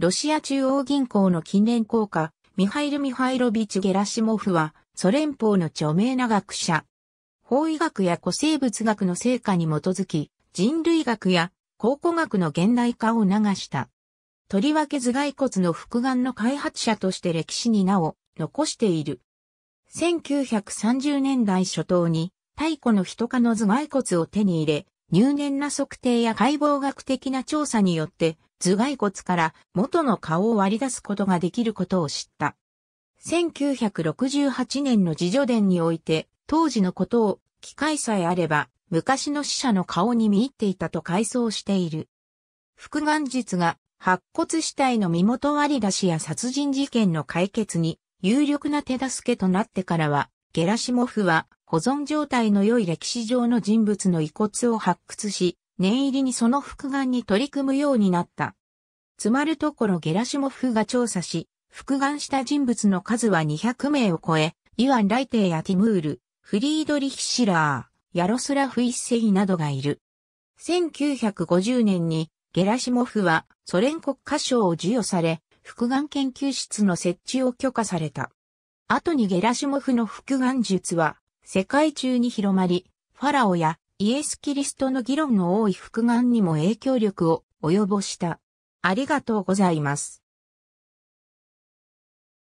ロシア中央銀行の近年効果、ミハイル・ミハイロビチ・ゲラシモフは、ソ連邦の著名な学者。法医学や古生物学の成果に基づき、人類学や考古学の現代化を流した。とりわけ頭蓋骨の複眼の開発者として歴史に名を残している。1930年代初頭に、太古の人科の頭蓋骨を手に入れ、入念な測定や解剖学的な調査によって、頭蓋骨から元の顔を割り出すことができることを知った。1968年の自助伝において、当時のことを、機会さえあれば、昔の死者の顔に見入っていたと回想している。副眼術が、白骨死体の身元割り出しや殺人事件の解決に、有力な手助けとなってからは、ゲラシモフは、保存状態の良い歴史上の人物の遺骨を発掘し、念入りにその復眼に取り組むようになった。つまるところゲラシモフが調査し、復眼した人物の数は200名を超え、イワン・ライテイやティムール、フリードリヒ・シラー、ヤロスラフ・イッセイなどがいる。1950年にゲラシモフはソ連国家賞を授与され、復眼研究室の設置を許可された。後にゲラシモフの復眼術は世界中に広まり、ファラオやイエス・キリストの議論の多い復眼にも影響力を及ぼした。ありがとうございます。